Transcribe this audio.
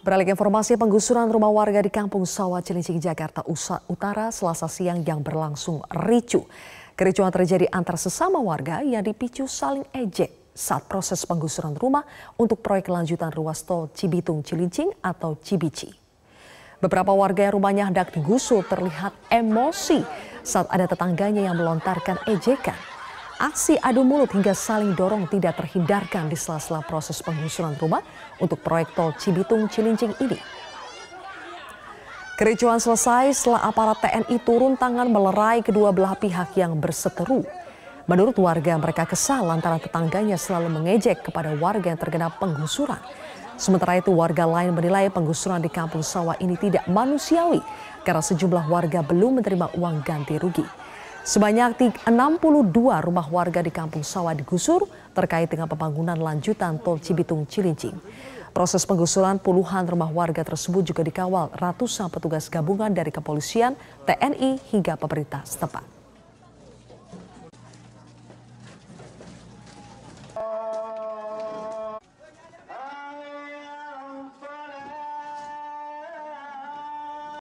Beralih informasi penggusuran rumah warga di Kampung Sawah Cilincing, Jakarta Utara selasa siang yang berlangsung ricu. Kericuan terjadi antar sesama warga yang dipicu saling ejek saat proses penggusuran rumah untuk proyek lanjutan ruas tol Cibitung Cilincing atau Cibici. Beberapa warga yang rumahnya hendak digusur terlihat emosi saat ada tetangganya yang melontarkan ejekan. Aksi adu mulut hingga saling dorong tidak terhindarkan di sela-sela proses penggusuran rumah untuk proyek tol Cibitung Cilincing ini. kericuan selesai setelah aparat TNI turun tangan melerai kedua belah pihak yang berseteru. Menurut warga, mereka kesal lantaran tetangganya selalu mengejek kepada warga yang terkena penggusuran. Sementara itu warga lain menilai penggusuran di kampung sawah ini tidak manusiawi karena sejumlah warga belum menerima uang ganti rugi. Sebanyak 62 rumah warga di Kampung Sawah digusur terkait dengan pembangunan lanjutan Tol Cibitung Cilincing. Proses penggusuran puluhan rumah warga tersebut juga dikawal ratusan petugas gabungan dari kepolisian, TNI hingga pemerintah setempat.